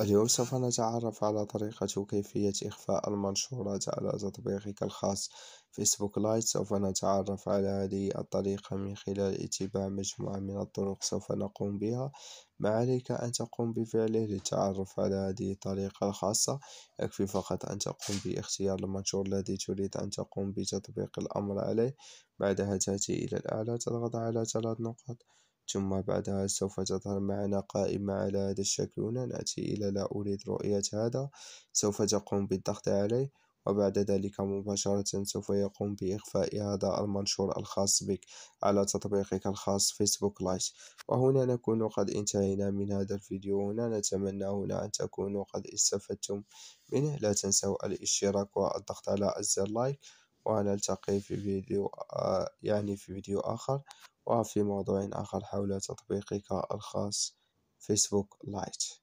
اليوم سوف نتعرف على طريقة وكيفية إخفاء المنشورات على تطبيقك الخاص فيسبوك لايت سوف نتعرف على هذه الطريقة من خلال اتباع مجموعة من الطرق سوف نقوم بها ما عليك أن تقوم بفعله للتعرف على هذه الطريقة الخاصة يكفي فقط أن تقوم باختيار المنشور الذي تريد أن تقوم بتطبيق الأمر عليه بعدها تأتي إلى الأعلى تضغط على ثلاث نقاط ثم بعدها سوف تظهر معنا قائمة على هذا الشكل هنا نأتي إلى لا أريد رؤية هذا سوف تقوم بالضغط عليه وبعد ذلك مباشرة سوف يقوم بإخفاء هذا المنشور الخاص بك على تطبيقك الخاص فيسبوك لايت وهنا نكون قد انتهينا من هذا الفيديو هنا نتمنى هنا أن تكونوا قد استفدتم منه لا تنسوا الاشتراك والضغط على الزر لايك ونلتقي في فيديو آه، يعني في فيديو آخر وفي موضوع آخر حول تطبيقك الخاص فيسبوك لايت